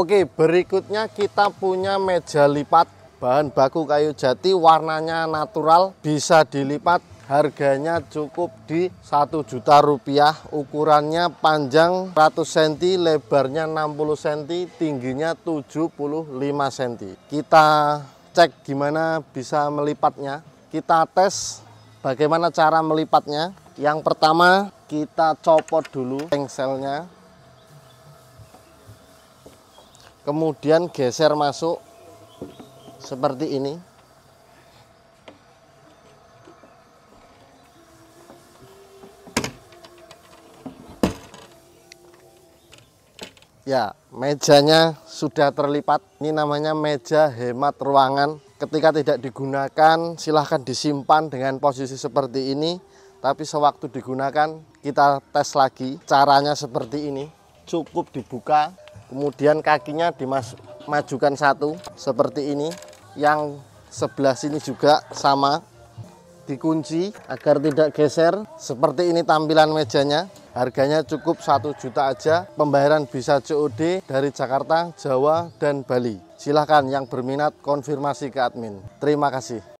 Oke, berikutnya kita punya meja lipat bahan baku kayu jati warnanya natural bisa dilipat harganya cukup di satu juta rupiah ukurannya panjang 100 cm lebarnya 60 cm tingginya 75 cm kita cek gimana bisa melipatnya kita tes bagaimana cara melipatnya yang pertama kita copot dulu engselnya kemudian geser masuk seperti ini ya mejanya sudah terlipat ini namanya meja hemat ruangan ketika tidak digunakan silahkan disimpan dengan posisi seperti ini tapi sewaktu digunakan kita tes lagi caranya seperti ini cukup dibuka kemudian kakinya dimajukan satu seperti ini yang sebelah sini juga sama dikunci agar tidak geser seperti ini tampilan mejanya harganya cukup satu juta aja pembayaran bisa COD dari Jakarta, Jawa, dan Bali silahkan yang berminat konfirmasi ke admin terima kasih